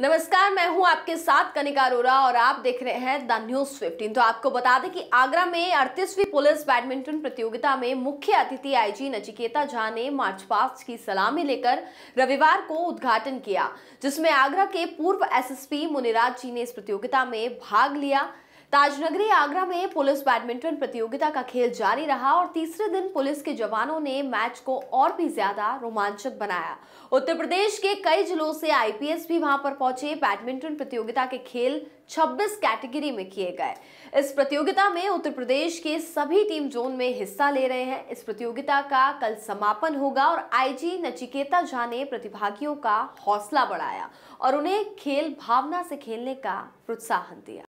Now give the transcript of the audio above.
नमस्कार मैं हूं आपके साथ कनिका अरोरा और आप देख रहे हैं द न्यूज 15 तो आपको बता दें कि आगरा में अड़तीसवीं पुलिस बैडमिंटन प्रतियोगिता में मुख्य अतिथि आईजी नचिकेता झा ने मार्च पास्ट की सलामी लेकर रविवार को उद्घाटन किया जिसमें आगरा के पूर्व एसएसपी मुनिराज जी ने इस प्रतियोगिता में भाग लिया ताजनगरी आगरा में पुलिस बैडमिंटन प्रतियोगिता का खेल जारी रहा और तीसरे दिन पुलिस के जवानों ने मैच को और भी ज्यादा रोमांचक बनाया उत्तर प्रदेश के कई जिलों से आईपीएस भी वहां पर पहुंचे बैडमिंटन प्रतियोगिता के खेल 26 कैटेगरी में किए गए इस प्रतियोगिता में उत्तर प्रदेश के सभी टीम जोन में हिस्सा ले रहे हैं इस प्रतियोगिता का कल समापन होगा और आईजी नचिकेता झा ने प्रतिभागियों का हौसला बढ़ाया और उन्हें खेल भावना से खेलने का प्रोत्साहन दिया